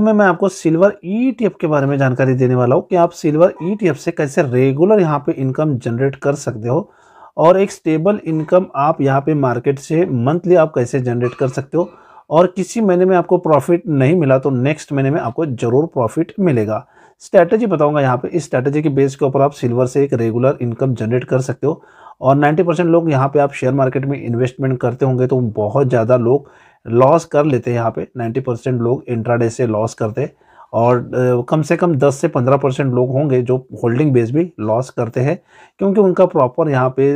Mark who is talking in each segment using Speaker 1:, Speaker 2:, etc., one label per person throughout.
Speaker 1: में मैं आपको सिल्वर ईटीएफ e के बारे में जानकारी देने वाला हूँ कि आप सिल्वर ईटीएफ e से कैसे रेगुलर यहाँ पे इनकम जनरेट कर सकते हो और एक स्टेबल इनकम आप यहाँ पे मार्केट से मंथली आप कैसे जनरेट कर सकते हो और किसी महीने में आपको प्रॉफिट नहीं मिला तो नेक्स्ट महीने में आपको ज़रूर प्रॉफिट मिलेगा स्ट्रैटेजी बताऊंगा यहाँ पे इस स्ट्रैटेजी के बेस के ऊपर आप सिल्वर से एक रेगुलर इनकम जनरेट कर सकते हो और 90 परसेंट लोग यहाँ पे आप शेयर मार्केट में इन्वेस्टमेंट करते होंगे तो बहुत ज़्यादा लोग लॉस कर लेते हैं यहाँ पे 90 परसेंट लोग इंट्राडे से लॉस करते हैं और कम से कम 10 से 15 परसेंट लोग होंगे जो होल्डिंग बेस भी लॉस करते हैं क्योंकि उनका प्रॉपर यहाँ पे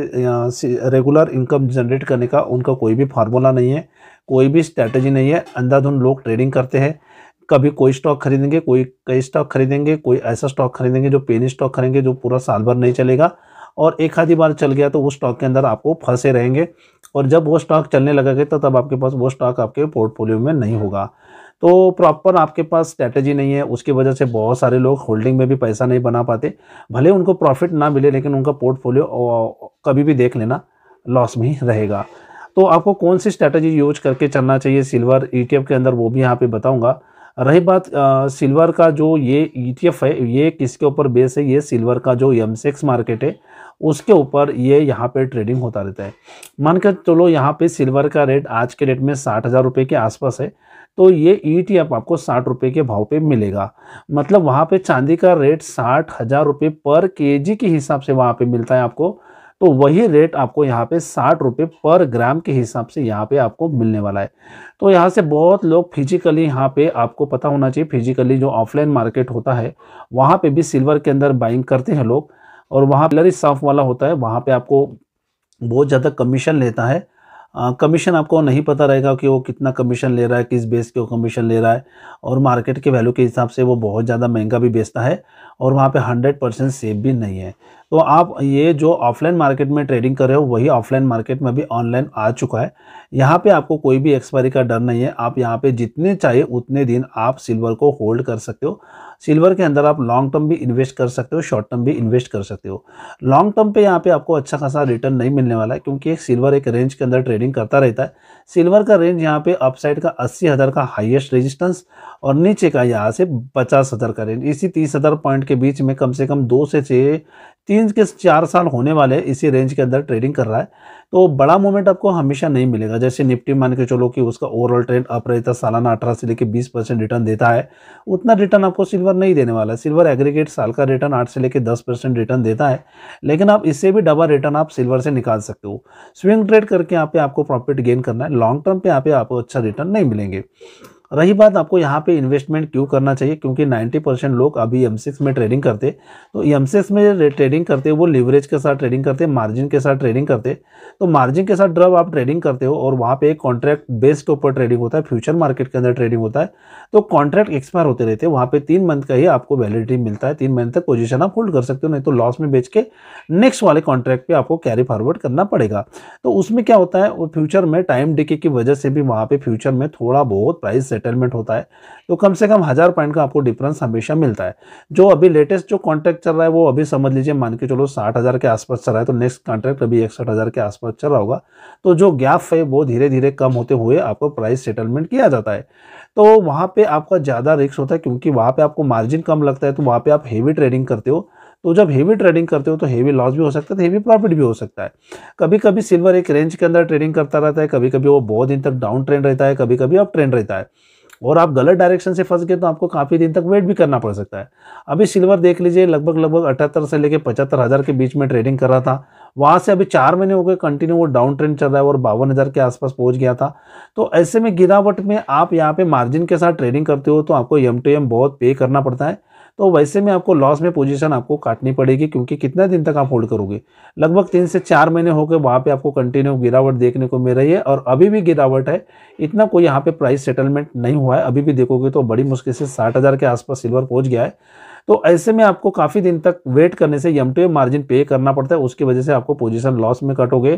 Speaker 1: रेगुलर इनकम जनरेट करने का उनका कोई भी फार्मूला नहीं है कोई भी स्ट्रैटेजी नहीं है अंधाधुन लोग ट्रेडिंग करते हैं कभी कोई स्टॉक खरीदेंगे कोई कई स्टॉक खरीदेंगे कोई ऐसा स्टॉक खरीदेंगे जो पेनी स्टॉक खरीदेंगे जो पूरा साल भर नहीं चलेगा और एक आधी बार चल गया तो वो स्टॉक के अंदर आपको फंसे रहेंगे और जब वो स्टॉक चलने लगेगा तो तब आपके पास वो स्टॉक आपके पोर्टफोलियो में नहीं होगा तो प्रॉपर आपके पास स्ट्रैटेजी नहीं है उसकी वजह से बहुत सारे लोग होल्डिंग में भी पैसा नहीं बना पाते भले उनको प्रॉफिट ना मिले लेकिन उनका पोर्टफोलियो कभी भी देख लेना लॉस में ही रहेगा तो आपको कौन सी स्ट्रैटेजी यूज करके चलना चाहिए सिल्वर ई e के अंदर वो भी यहाँ पर बताऊँगा रही बात आ, सिल्वर का जो ये ई e है ये किसके ऊपर बेस है ये सिल्वर का जो एम मार्केट है उसके ऊपर ये यहाँ पे ट्रेडिंग होता रहता है मान कर चलो यहाँ पे सिल्वर का रेट आज के डेट में साठ हज़ार रुपये के आसपास है तो ये ई टी एफ आपको साठ रुपये के भाव पे मिलेगा मतलब वहाँ पे चांदी का रेट साठ हज़ार रुपये पर के जी के हिसाब से वहाँ पे मिलता है आपको तो वही रेट आपको यहाँ पे साठ रुपये पर ग्राम के हिसाब से यहाँ पे आपको मिलने वाला है तो यहाँ से बहुत लोग फिजिकली यहाँ पे आपको पता होना चाहिए फिजिकली जो ऑफलाइन मार्केट होता है वहाँ पर भी सिल्वर के अंदर बाइंग करते हैं लोग और वहाँ पिलर स्टाफ वाला होता है वहाँ पे आपको बहुत ज़्यादा कमीशन लेता है कमीशन आपको नहीं पता रहेगा कि वो कितना कमीशन ले रहा है किस बेस के वो कमीशन ले रहा है और मार्केट के वैल्यू के हिसाब से वो बहुत ज़्यादा महंगा भी बेचता है और वहाँ पे हंड्रेड परसेंट सेफ भी नहीं है तो आप ये जो ऑफलाइन मार्केट में ट्रेडिंग कर रहे हो वही ऑफलाइन मार्केट में भी ऑनलाइन आ चुका है यहाँ पे आपको कोई भी एक्सपायरी का डर नहीं है आप यहाँ पे जितने चाहिए उतने दिन आप सिल्वर को होल्ड कर सकते हो सिल्वर के अंदर आप लॉन्ग टर्म भी इन्वेस्ट कर सकते हो शॉर्ट टर्म भी इन्वेस्ट कर सकते हो लॉन्ग टर्म पे यहाँ पे आपको अच्छा खासा रिटर्न नहीं मिलने वाला है क्योंकि एक सिल्वर एक रेंज के अंदर ट्रेडिंग करता रहता है सिल्वर का रेंज यहाँ पे अपसाइड का अस्सी हज़ार का हाईएस्ट रेजिस्टेंस और नीचे का यहाँ से पचास हज़ार का रेंज इसी तीस हज़ार पॉइंट के बीच में कम से कम दो से छः तीन के चार साल होने वाले इसी रेंज के अंदर ट्रेडिंग कर रहा है तो बड़ा मूवमेंट आपको हमेशा नहीं मिलेगा जैसे निफ्टी मान के चलो कि उसका ओवरऑल ट्रेंड अप रहता सालाना अठारह से लेकर बीस परसेंट रिटर्न देता है उतना रिटर्न आपको सिल्वर नहीं देने वाला है सिल्वर एग्रीगेट साल का रिटर्न आठ से लेकर दस परसेंट रिटर्न देता है लेकिन आप इससे भी डबल रिटर्न आप सिल्वर से निकाल सकते हो स्विंग ट्रेड करके यहाँ पे आपको प्रॉफिट गेन करना है लॉन्ग टर्म पर यहाँ पे आपको अच्छा रिटर्न नहीं मिलेंगे रही बात आपको यहाँ पे इन्वेस्टमेंट क्यों करना चाहिए क्योंकि 90 परसेंट लोग अभी एम में ट्रेडिंग करते तो एम में ट्रेडिंग करते वो लीवरेज के साथ ट्रेडिंग करते मार्जिन के साथ ट्रेडिंग करते तो मार्जिन के साथ ड्रब आप ट्रेडिंग करते हो और वहाँ पे एक कॉन्ट्रैक्ट बेस्ड के ऊपर ट्रेडिंग होता है फ्यूचर मार्केट के अंदर ट्रेडिंग होता है तो कॉन्ट्रैक्ट एक्सपायर होते रहते हैं वहाँ पे तीन मंथ का ही आपको वैलिडिटी मिलता है तीन मंथ तक पोजिशन आप होल्ड कर सकते हो नहीं तो लॉस में बेच के नेक्स्ट वाले कॉन्ट्रैक्ट पर आपको कैरी फॉरवर्ड करना पड़ेगा तो उसमें क्या होता है वो फ्यूचर में टाइम डिके की वजह से भी वहाँ पर फ्यूचर में थोड़ा बहुत प्राइस सेटलमेंट होता है तो कम से कम हज़ार पॉइंट का आपको डिफरेंस हमेशा मिलता है जो अभी लेटेस्ट जो कॉन्ट्रैक्ट चल रहा है वो अभी समझ लीजिए मान के चलो साठ हज़ार के आसपास चल रहा है तो नेक्स्ट कॉन्ट्रैक्ट अभी इकसठ हज़ार के आसपास चल रहा होगा तो जो गैप है वो धीरे धीरे कम होते हुए आपको प्राइस सेटलमेंट किया जाता है तो वहाँ पर आपका ज़्यादा रिक्स होता है क्योंकि वहाँ पर आपको मार्जिन कम लगता है तो वहाँ पर आप हेवी ट्रेडिंग करते हो तो जब हेवी ट्रेडिंग करते हो तो हेवी लॉस भी हो सकता है हेवी तो प्रॉफिट भी हो सकता है कभी कभी सिल्वर एक रेंज के अंदर ट्रेडिंग करता रहता है कभी कभी वो बहुत दिन तक डाउन ट्रेंड रहता है कभी कभी अप ट्रेंड रहता है और आप गलत डायरेक्शन से फंस गए तो आपको काफ़ी दिन तक वेट भी करना पड़ सकता है अभी सिल्वर देख लीजिए लगभग लगभग अठहत्तर से लेकर पचहत्तर हज़ार के बीच में ट्रेडिंग कर रहा था वहाँ से अभी चार महीने हो गए कंटिन्यू वो डाउन ट्रेंड चल रहा है और बावन हज़ार के आसपास पहुँच गया था तो ऐसे में गिरावट में आप यहाँ पे मार्जिन के साथ ट्रेडिंग करते हो तो आपको एम टू एम बहुत पे करना पड़ता है तो वैसे में आपको लॉस में पोजीशन आपको काटनी पड़ेगी क्योंकि कितना दिन तक आप होल्ड करोगे लगभग तीन से चार महीने हो गए वहाँ पे आपको कंटिन्यू गिरावट देखने को मिल रही है और अभी भी गिरावट है इतना कोई यहाँ पे प्राइस सेटलमेंट नहीं हुआ है अभी भी देखोगे तो बड़ी मुश्किल से साठ के आसपास सिल्वर पहुँच गया है तो ऐसे में आपको काफ़ी दिन तक वेट करने से एम टू एम मार्जिन पे करना पड़ता है उसकी वजह से आपको पोजीशन लॉस में कटोगे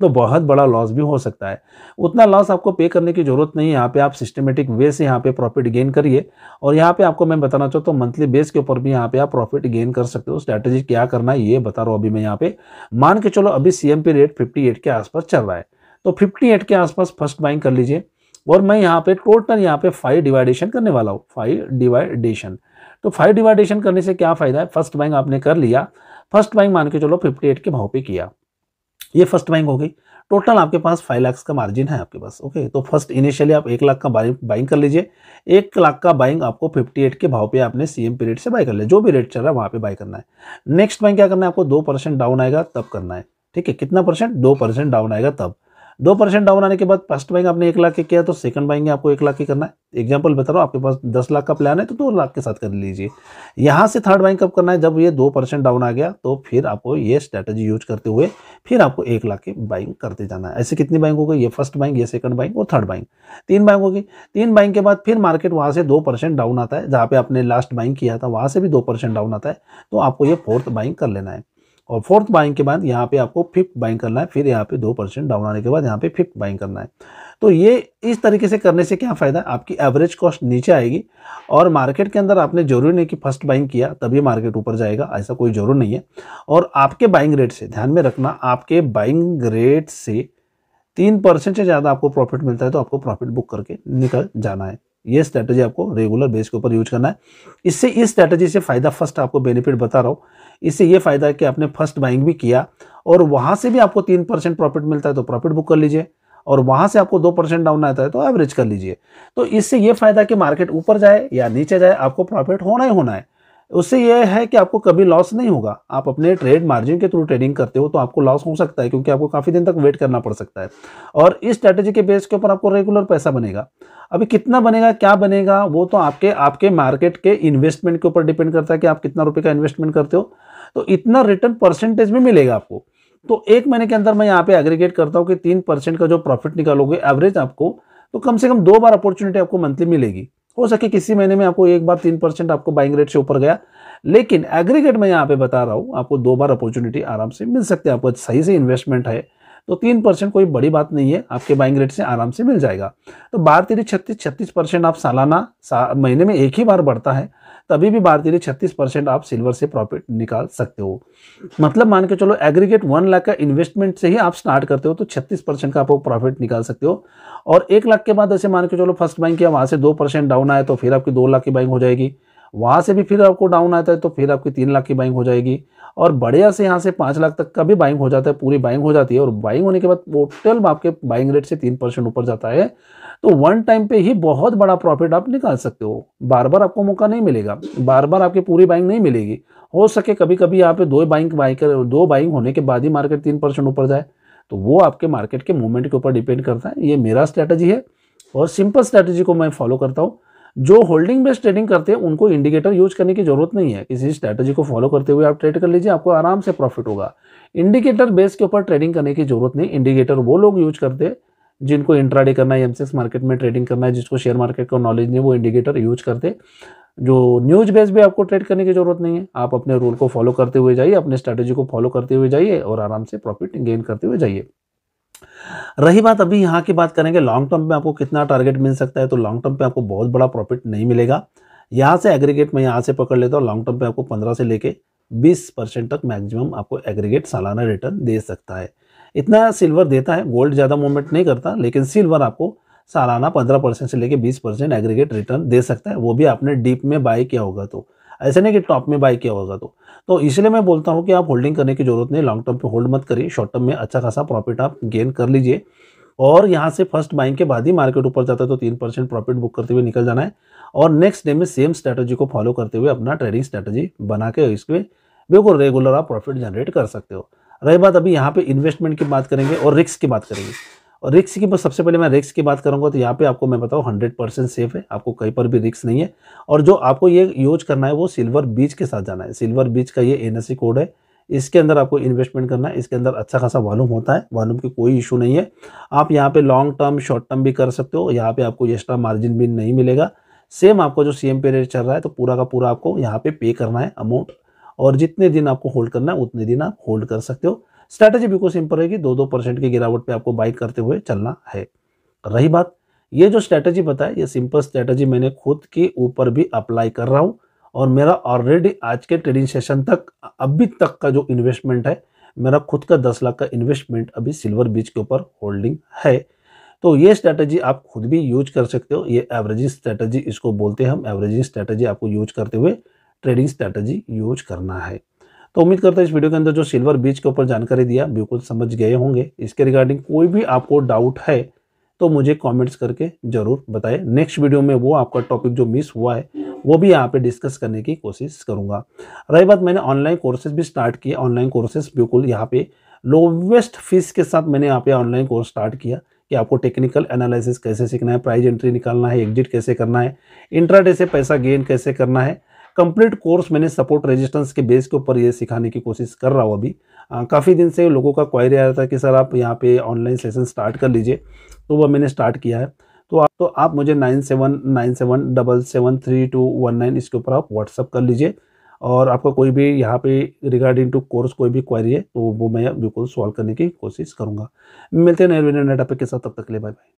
Speaker 1: तो बहुत बड़ा लॉस भी हो सकता है उतना लॉस आपको पे करने की ज़रूरत नहीं है यहाँ पे आप सिस्टमेटिक वे से यहाँ पे प्रॉफिट गेन करिए और यहाँ पे आपको मैं बताना चाहता हूँ मंथली बेस बेस के ऊपर भी यहाँ पे आप प्रॉफिट गेन कर सकते हो स्ट्रैटेजी क्या करना है ये बता रहा हूँ अभी मैं यहाँ पे मान के चलो अभी सी रेट फिफ्टी के आसपास चल रहा है तो फिफ्टी के आसपास फर्स्ट बाइंग कर लीजिए और मैं यहाँ पे टोटल यहाँ पे फाइव डिवाइडेशन करने वाला हूँ फाइव डिवाइडेशन तो फाइव डिवाइडेशन करने से क्या फ़ायदा है फर्स्ट बाइंग आपने कर लिया फर्स्ट बाइंग मान के चलो 58 के भाव पे किया ये फर्स्ट बाइंग हो गई टोटल आपके पास फाइव लाख का मार्जिन है आपके पास ओके तो फर्स्ट इनिशियली आप एक लाख का बाइंग कर लीजिए एक लाख का बाइंग आपको 58 के भाव पे आपने सीएम पीरियड से बाय कर लिया जो भी रेट चल रहा है वहाँ पे बाय करना है नेक्स्ट बाइंग क्या करना है आपको दो परसेंट डाउन आएगा तब करना है ठीक है कितना परसेंट दो परसेंट डाउन आएगा तब दो परसेंट डाउन आने के बाद फर्स्ट बाइंग आपने एक लाख के किया तो सेकंड बाइंग आपको एक लाख के करना है एग्जांपल बता रहा हूँ आपके पास दस लाख का प्लान है तो दो लाख के साथ कर लीजिए यहाँ से थर्ड बाइंग कब करना है जब ये दो परसेंट डाउन आ गया तो फिर आपको ये स्ट्रैटेजी यूज करते हुए फिर आपको एक लाख की बाइंग करते जाना है ऐसे कितनी बाइंग हो गई ये फर्स्ट बाइंग ये सेकंड बाइंग और थर्ड बाइंग तीन बाइंग होगी तीन बाइंग के बाद फिर मार्केट वहाँ से दो डाउन आता है जहाँ पे आपने लास्ट बाइंग किया था वहाँ से भी दो डाउन आता है तो आपको ये फोर्थ बाइंग कर लेना है और फोर्थ बाइंग के बाद यहाँ पे आपको फिफ्थ बाइंग करना है फिर यहाँ पे दो परसेंट डाउन आने के बाद यहाँ पे फिफ्थ बाइंग करना है तो ये इस तरीके से करने से क्या फ़ायदा है आपकी एवरेज कॉस्ट नीचे आएगी और मार्केट के अंदर आपने जरूरी नहीं कि फर्स्ट बाइंग किया तभी मार्केट ऊपर जाएगा ऐसा कोई जरूर नहीं है और आपके बाइंग रेट से ध्यान में रखना आपके बाइंग रेट से तीन परसेंट से ज़्यादा आपको प्रॉफिट मिलता है तो आपको प्रॉफिट बुक करके निकल जाना है ये स्ट्रैटेजी आपको रेगुलर बेस के ऊपर यूज करना है इससे इस स्ट्रैटेजी से फ़ायदा फर्स्ट आपको बेनिफिट बता रहा हूँ इससे ये फ़ायदा है कि आपने फर्स्ट बाइंग भी किया और वहाँ से भी आपको तीन परसेंट प्रॉफिट मिलता है तो प्रॉफिट बुक कर लीजिए और वहाँ से आपको दो परसेंट डाउन आता है तो एवरेज कर लीजिए तो इससे ये फ़ायदा कि मार्केट ऊपर जाए या नीचे जाए आपको प्रॉफिट होना ही होना है उससे यह है कि आपको कभी लॉस नहीं होगा आप अपने ट्रेड मार्जिन के थ्रू ट्रेडिंग करते हो तो आपको लॉस हो सकता है क्योंकि आपको काफ़ी दिन तक वेट करना पड़ सकता है और इस स्ट्रैटेजी के बेस के ऊपर आपको रेगुलर पैसा बनेगा अभी कितना बनेगा क्या बनेगा वो तो आपके आपके मार्केट के इन्वेस्टमेंट के ऊपर डिपेंड करता है कि आप कितना रुपये का इन्वेस्टमेंट करते हो तो इतना रिटर्न परसेंटेज में मिलेगा आपको तो एक महीने के अंदर मैं यहाँ पे एग्रीगेट करता हूँ कि तीन परसेंट का जो प्रॉफिट निकालोगे एवरेज आपको तो कम से कम दो बार अपॉर्चुनिटी आपको मंथली मिलेगी हो सके किसी महीने में आपको एक बार तीन परसेंट आपको बाइंग रेट से ऊपर गया लेकिन एग्रीगेट मैं यहाँ पे बता रहा हूँ आपको दो बार अपॉर्चुनिटी आराम से मिल सकती है आपको सही से इन्वेस्टमेंट है तो तीन परसेंट कोई बड़ी बात नहीं है आपके बाइंग रेट से आराम से मिल जाएगा तो बार तेरी छत्तीस छत्तीस परसेंट आप सालाना सा, महीने में एक ही बार बढ़ता है तभी भी बार तेरह छत्तीस परसेंट आप सिल्वर से प्रॉफिट निकाल सकते हो मतलब मान के चलो एग्रीगेट वन लाख का इन्वेस्टमेंट से ही आप स्टार्ट करते हो तो छत्तीस परसेंट का आप प्रॉफिट निकाल सकते हो और एक लाख के बाद ऐसे मान के चलो फर्स्ट बाइंग किया वहाँ से दो परसेंट डाउन आया तो फिर आपकी दो लाख की बाइंग हो जाएगी वहाँ से भी फिर आपको डाउन आता है तो फिर आपकी तीन लाख की बाइंग हो जाएगी और बढ़िया से यहाँ से पाँच लाख तक का भी बाइंग हो जाता है पूरी बाइंग हो जाती है और बाइंग होने के बाद टोटल आपके बाइंग रेट से तीन परसेंट ऊपर जाता है तो वन टाइम पे ही बहुत बड़ा प्रॉफिट आप निकाल सकते हो बार बार आपको मौका नहीं मिलेगा बार बार आपकी पूरी बाइंग नहीं मिलेगी हो सके कभी कभी यहाँ पे दो बाइंग बाइक दो बाइंग होने के बाद ही मार्केट तीन परसेंट ऊपर जाए तो वो आपके मार्केट के मूवमेंट के ऊपर डिपेंड करता है ये मेरा स्ट्रैटेजी है और सिंपल स्ट्रैटेजी को मैं फॉलो करता हूँ जो होल्डिंग बेस्ड ट्रेडिंग करते हैं उनको इंडिकेटर यूज करने की जरूरत नहीं है किसी स्ट्रैटेजी को फॉलो करते हुए आप ट्रेड कर लीजिए आपको आराम से प्रॉफिट होगा इंडिकेटर बेस के ऊपर ट्रेडिंग करने की जरूरत नहीं इंडिकेटर वो लोग यूज करते हैं जिनको इंट्राडे करना है एमसीएस मार्केट में ट्रेडिंग करना है जिसको शेयर मार्केट का नॉलेज नहीं वो इंडिकेटर यूज करते जो न्यूज बेस भी आपको ट्रेड करने की जरूरत नहीं है आप अपने रूल को फॉलो करते हुए जाइए अपने स्ट्रैटेजी को फॉलो करते हुए जाइए और आराम से प्रॉफिट गेन करते हुए जाइए रही बात अभी यहाँ की बात करेंगे लॉन्ग टर्म में आपको कितना टारगेट मिल सकता है तो लॉन्ग टर्म पे आपको बहुत बड़ा प्रॉफिट नहीं मिलेगा यहाँ से एग्रीगेट मैं यहाँ से पकड़ लेता हूँ लॉन्ग टर्म पे आपको 15 से लेके 20 परसेंट तक मैक्सिमम आपको एग्रीगेट सालाना रिटर्न दे सकता है इतना सिल्वर देता है गोल्ड ज़्यादा मूवमेंट नहीं करता लेकिन सिल्वर आपको सालाना पंद्रह से लेकर बीस एग्रीगेट रिटर्न दे सकता है वो भी आपने डीप में बाई किया होगा तो ऐसे नहीं कि टॉप में बाय किया होगा तो तो इसलिए मैं बोलता हूँ कि आप होल्डिंग करने की जरूरत नहीं लॉन्ग टर्म पे होल्ड मत करिए शॉर्ट टर्म में अच्छा खासा प्रॉफिट आप गेन कर लीजिए और यहाँ से फर्स्ट बाइंग के बाद ही मार्केट ऊपर जाता है तो तीन परसेंट प्रॉफिट बुक करते हुए निकल जाना है और नेक्स्ट डे में सेम स्ट्रैटेजी को फॉलो करते हुए अपना ट्रेडिंग स्ट्रैटेजी बना के इसमें बिल्कुल रेगुलर आप प्रॉफिट जनरेट कर सकते हो रही बात अभी यहाँ पे इन्वेस्टमेंट की बात करेंगे और रिक्स की बात करेंगे और रिक्स की सबसे पहले मैं रिक्स की बात करूँगा तो यहाँ पे आपको मैं बताऊँ हंड्रेड परसेंट सेफ है आपको कहीं पर भी रिक्स नहीं है और जो आपको ये यूज करना है वो सिल्वर बीच के साथ जाना है सिल्वर बीच का ये एन कोड है इसके अंदर आपको इन्वेस्टमेंट करना है इसके अंदर अच्छा खासा वॉल्यूम होता है वॉल्यूम की कोई इशू नहीं है आप यहाँ पे लॉन्ग टर्म शॉर्ट टर्म भी कर सकते हो यहाँ पे आपको एक्स्ट्रा मार्जिन भी नहीं मिलेगा सेम आपको जो सी एम रेट चल रहा है तो पूरा का पूरा आपको यहाँ पे पे करना है अमाउंट और जितने दिन आपको होल्ड करना है उतने दिन आप होल्ड कर सकते हो स्ट्रैटेजी बिल्कुल सिंपल रहेगी दो दो परसेंट की गिरावट पे आपको बाइक करते हुए चलना है रही बात ये जो स्ट्रैटेजी बताए ये सिंपल स्ट्रैटेजी मैंने खुद के ऊपर भी अप्लाई कर रहा हूँ और मेरा ऑलरेडी आज के ट्रेडिंग सेशन तक अभी तक का जो इन्वेस्टमेंट है मेरा खुद का दस लाख का इन्वेस्टमेंट अभी सिल्वर बीच के ऊपर होल्डिंग है तो ये स्ट्रैटेजी आप खुद भी यूज कर सकते हो ये एवरेजिंग स्ट्रैटेजी इसको बोलते हैं हम एवरेजिंग स्ट्रैटेजी आपको यूज करते हुए ट्रेडिंग स्ट्रैटेजी यूज करना है तो उम्मीद करता हूँ इस वीडियो के अंदर जो सिल्वर बीच के ऊपर जानकारी दिया बिल्कुल समझ गए होंगे इसके रिगार्डिंग कोई भी आपको डाउट है तो मुझे कमेंट्स करके ज़रूर बताएं नेक्स्ट वीडियो में वो आपका टॉपिक जो मिस हुआ है वो भी यहाँ पे डिस्कस करने की कोशिश करूँगा रही बात मैंने ऑनलाइन कोर्सेज भी स्टार्ट किए ऑनलाइन कोर्सेज बिल्कुल यहाँ पे लोवेस्ट फीस के साथ मैंने यहाँ पे ऑनलाइन कोर्स स्टार्ट किया कि आपको टेक्निकल एनालिसिस कैसे सीखना है प्राइज एंट्री निकालना है एग्जिट कैसे करना है इंट्राडे से पैसा गेन कैसे करना है कंप्लीट कोर्स मैंने सपोर्ट रेजिस्टेंस के बेस के ऊपर ये सिखाने की कोशिश कर रहा हूँ अभी काफ़ी दिन से लोगों का क्वायरी आ रहा था कि सर आप यहाँ पे ऑनलाइन सेशन स्टार्ट कर लीजिए तो वह मैंने स्टार्ट किया है तो आप तो आप मुझे nine seven nine seven double seven three two one nine इसके ऊपर आप व्हाट्सअप कर लीजिए और आपका कोई भी यहाँ पे रिगार्डिंग टू कोर्स कोई भी क्वारी है तो वो मैं बिल्कुल सॉल्व करने की कोशिश करूँगा मिलते हैं नए वीडियो नए टॉपिक के साथ तब तक के लिए बाय बाय